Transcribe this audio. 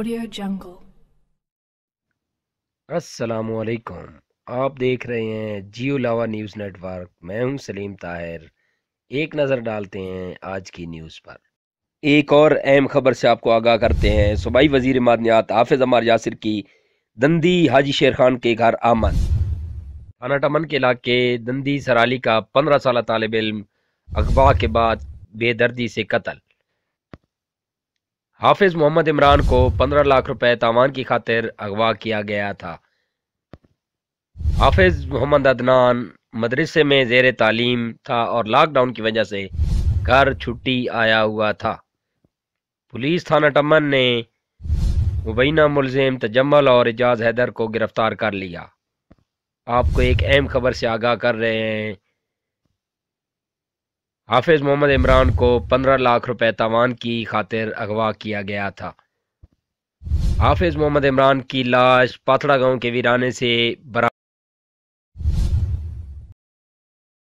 audio जंगल अस्सलाम वालेकुम आप देख रहे हैं जियो लावा न्यूज़ नेटवर्क मैं हूं सलीम ताहिर एक नज़र डालते हैं आज की न्यूज़ पर एक और अहम खबर से आपको आगाह करते हैं सूबाई वजीर मादनियात हाफिज अमर यासिर की दंदी हाजी शेर खान के घर आमद थाना टमन के इलाके दंदी सराली का पंद्रह साल तालब इल्म अगवा के बाद बेदर्दी से कत्ल हाफिज मोहम्मद इमरान को 15 लाख रुपए तावान की खातिर अगवा किया गया था हाफिज मोहम्मद अदनान मदरसे में जेर तालीम था और लॉकडाउन की वजह से घर छुट्टी आया हुआ था पुलिस थाना टमन ने मुबैना मुलजिम तजम्मल और एजाज हैदर को गिरफ्तार कर लिया आपको एक अहम खबर से आगाह कर रहे हैं हाफिज़ मोहम्मद इमरान को पंद्रह लाख रुपए तावान की खातिर अगवा किया गया था हाफिज़ मोहम्मद इमरान की लाश पाथड़ा गांव के वीराने से बरा